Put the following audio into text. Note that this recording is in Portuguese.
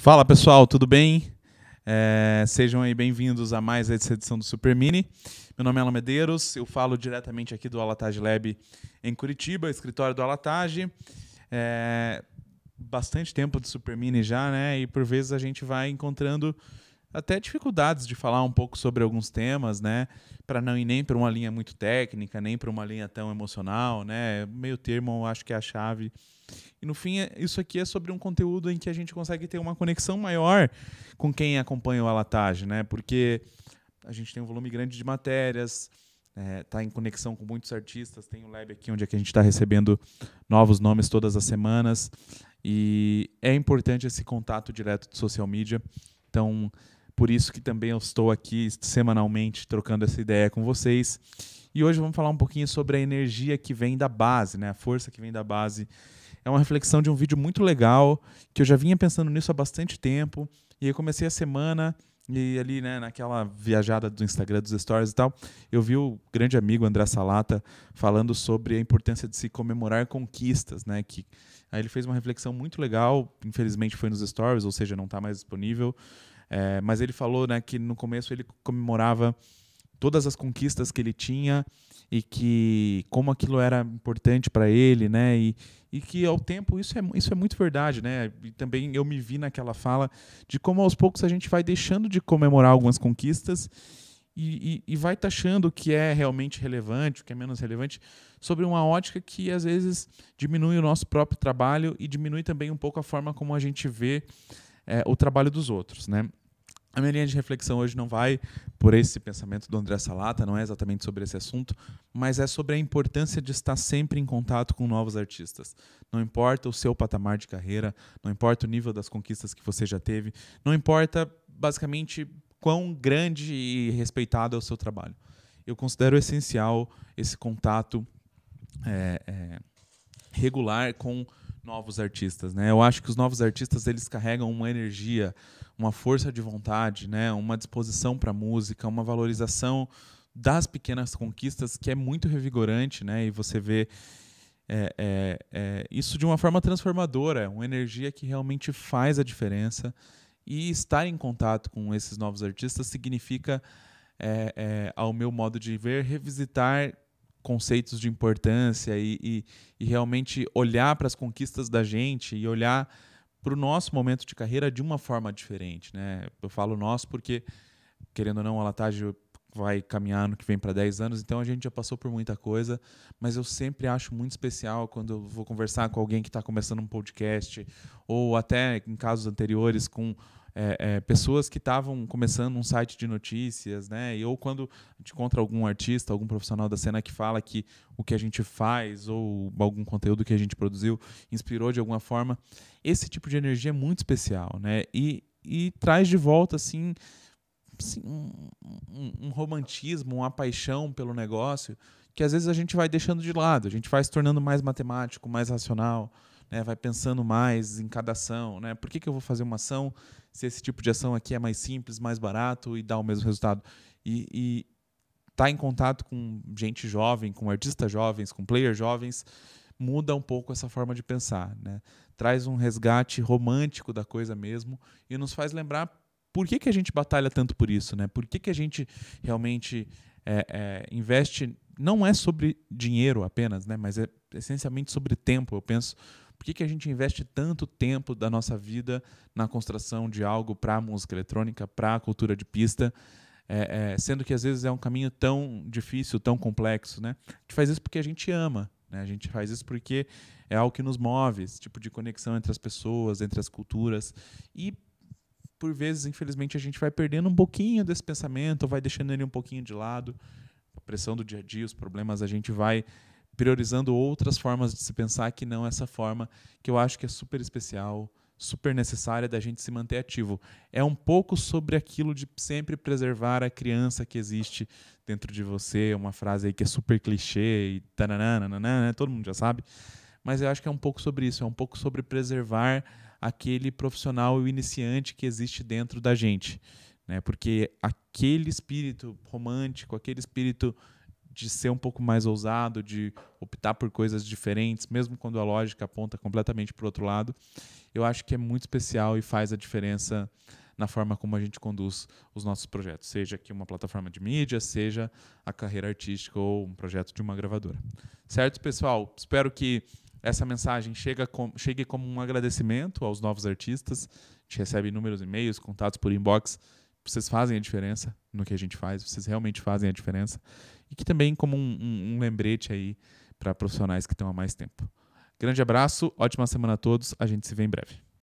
Fala pessoal, tudo bem? É, sejam aí bem-vindos a mais essa edição do Super Mini. Meu nome é Alan Medeiros, eu falo diretamente aqui do Alatage Lab em Curitiba, escritório do Alatage. É, bastante tempo de Super Mini já, né? E por vezes a gente vai encontrando até dificuldades de falar um pouco sobre alguns temas, né? Para não ir nem para uma linha muito técnica, nem para uma linha tão emocional, né? Meio termo, eu acho que é a chave. E no fim, é, isso aqui é sobre um conteúdo em que a gente consegue ter uma conexão maior com quem acompanha o Alatage, né? Porque a gente tem um volume grande de matérias, está é, tá em conexão com muitos artistas, tem o Lab aqui onde é que a gente está recebendo novos nomes todas as semanas. E é importante esse contato direto de social media. Então, por isso que também eu estou aqui semanalmente trocando essa ideia com vocês. E hoje vamos falar um pouquinho sobre a energia que vem da base, né? A força que vem da base. É uma reflexão de um vídeo muito legal, que eu já vinha pensando nisso há bastante tempo. E aí comecei a semana e ali, né, naquela viajada do Instagram, dos stories e tal, eu vi o grande amigo André Salata falando sobre a importância de se comemorar conquistas, né, que aí ele fez uma reflexão muito legal, infelizmente foi nos stories, ou seja, não está mais disponível, é, mas ele falou né, que no começo ele comemorava todas as conquistas que ele tinha e que como aquilo era importante para ele, né? E, e que ao tempo isso é, isso é muito verdade, né? E também eu me vi naquela fala de como aos poucos a gente vai deixando de comemorar algumas conquistas e, e, e vai taxando o que é realmente relevante, o que é menos relevante, sobre uma ótica que às vezes diminui o nosso próprio trabalho e diminui também um pouco a forma como a gente vê é, o trabalho dos outros, né? A minha linha de reflexão hoje não vai por esse pensamento do André Salata, não é exatamente sobre esse assunto, mas é sobre a importância de estar sempre em contato com novos artistas. Não importa o seu patamar de carreira, não importa o nível das conquistas que você já teve, não importa basicamente quão grande e respeitado é o seu trabalho. Eu considero essencial esse contato é, é, regular com novos artistas, né? Eu acho que os novos artistas eles carregam uma energia, uma força de vontade, né? Uma disposição para a música, uma valorização das pequenas conquistas que é muito revigorante, né? E você vê é, é, é, isso de uma forma transformadora, uma energia que realmente faz a diferença. E estar em contato com esses novos artistas significa, é, é, ao meu modo de ver, revisitar conceitos de importância e, e, e realmente olhar para as conquistas da gente e olhar para o nosso momento de carreira de uma forma diferente. Né? Eu falo nosso porque, querendo ou não, a Latage vai caminhar no que vem para 10 anos, então a gente já passou por muita coisa, mas eu sempre acho muito especial quando eu vou conversar com alguém que está começando um podcast, ou até em casos anteriores com é, é, pessoas que estavam começando um site de notícias, né? E, ou quando a gente encontra algum artista, algum profissional da cena que fala que o que a gente faz ou algum conteúdo que a gente produziu inspirou de alguma forma, esse tipo de energia é muito especial, né? E, e traz de volta, assim, assim um, um, um romantismo, uma paixão pelo negócio que às vezes a gente vai deixando de lado, a gente vai se tornando mais matemático, mais racional, né? vai pensando mais em cada ação. Né? Por que, que eu vou fazer uma ação se esse tipo de ação aqui é mais simples, mais barato e dá o mesmo resultado? E, estar tá em contato com gente jovem, com artistas jovens, com players jovens, muda um pouco essa forma de pensar. Né? Traz um resgate romântico da coisa mesmo e nos faz lembrar por que, que a gente batalha tanto por isso, né? Por que, que a gente realmente é, é, investe não é sobre dinheiro apenas, né? Mas é essencialmente sobre tempo. Eu penso por que, que a gente investe tanto tempo da nossa vida na construção de algo para a música eletrônica, para a cultura de pista, é, é, sendo que às vezes é um caminho tão difícil, tão complexo, né? A gente faz isso porque a gente ama, né? A gente faz isso porque é algo que nos move, esse tipo de conexão entre as pessoas, entre as culturas e por vezes, infelizmente, a gente vai perdendo um pouquinho desse pensamento, vai deixando ele um pouquinho de lado. A pressão do dia a dia, os problemas, a gente vai priorizando outras formas de se pensar que não essa forma que eu acho que é super especial, super necessária da gente se manter ativo. É um pouco sobre aquilo de sempre preservar a criança que existe dentro de você, uma frase aí que é super clichê e tananana, né? todo mundo já sabe. Mas eu acho que é um pouco sobre isso, é um pouco sobre preservar aquele profissional e o iniciante que existe dentro da gente, né? Porque aquele espírito romântico, aquele espírito de ser um pouco mais ousado, de optar por coisas diferentes, mesmo quando a lógica aponta completamente para o outro lado, eu acho que é muito especial e faz a diferença na forma como a gente conduz os nossos projetos, seja aqui uma plataforma de mídia, seja a carreira artística ou um projeto de uma gravadora. Certo, pessoal? Espero que essa mensagem com, chegue como um agradecimento aos novos artistas. A gente recebe inúmeros e-mails, contatos por inbox vocês fazem a diferença no que a gente faz, vocês realmente fazem a diferença. E que também como um, um, um lembrete aí para profissionais que estão há mais tempo. Grande abraço, ótima semana a todos, a gente se vê em breve.